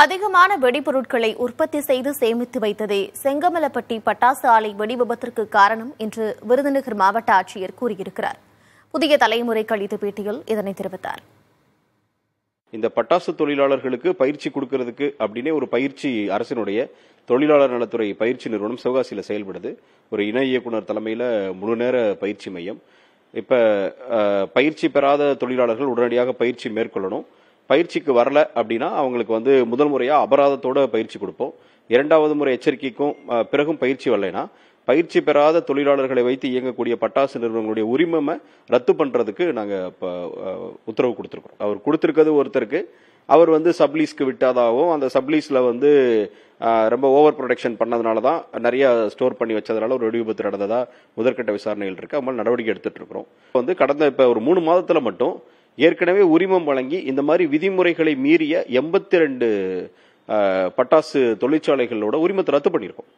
அதிகமான வெடிபொருட்களை உற்பத்தி செய்து சேமித்து வைத்ததே செங்கமலப்பட்டி பட்டாசு ஆலை வெடிவிபத்திற்கு காரணம் என்று விருதுநகர் மாவட்ட ஆட்சியர் கூறியிருக்கிறார் புதிய தலைமுறை கழித்து பேட்டியில் இதனை தெரிவித்தார் இந்த பட்டாசு தொழிலாளர்களுக்கு பயிற்சி கொடுக்கறதுக்கு அப்படின்னே ஒரு பயிற்சி அரசினுடைய தொழிலாளர் நலத்துறை பயிற்சி நிறுவனம் சிவகாசியில் செயல்படுது ஒரு இணை இயக்குனர் தலைமையில் முழு நேர பயிற்சி மையம் இப்போ பயிற்சி பெறாத தொழிலாளர்கள் உடனடியாக பயிற்சி மேற்கொள்ளணும் பயிற்சிக்கு வரல அப்படின்னா அவங்களுக்கு வந்து முதல் முறையாக அபராதத்தோட பயிற்சி கொடுப்போம் இரண்டாவது முறை எச்சரிக்கைக்கும் பிறகும் பயிற்சி வரலைனா பயிற்சி பெறாத தொழிலாளர்களை வைத்து இயங்கக்கூடிய பட்டாசு நிறுவனங்களுடைய உரிமமை ரத்து பண்ணுறதுக்கு நாங்கள் இப்போ உத்தரவு கொடுத்துருக்கோம் அவர் கொடுத்துருக்கிறது ஒருத்தருக்கு அவர் வந்து சப்ளீஸ்க்கு விட்டாதாகவும் அந்த சப்ளீஸில் வந்து ரொம்ப ஓவர் ப்ரொடக்ஷன் பண்ணதுனால தான் நிறைய ஸ்டோர் பண்ணி வச்சதுனால ஒரு வெடி விபத்து நடந்ததாக முதற்கட்ட விசாரணைகள் இருக்குது அதுமாதிரி நடவடிக்கை எடுத்துகிட்டு இருக்கிறோம் வந்து கடந்த இப்போ ஒரு மூணு மாதத்தில் மட்டும் ஏற்கனவே உரிமம் வழங்கி இந்த மாதிரி விதிமுறைகளை மீறிய எண்பத்தி ரெண்டு பட்டாசு தொழிற்சாலைகளோட உரிமத்தை ரத்து பண்ணியிருக்கோம்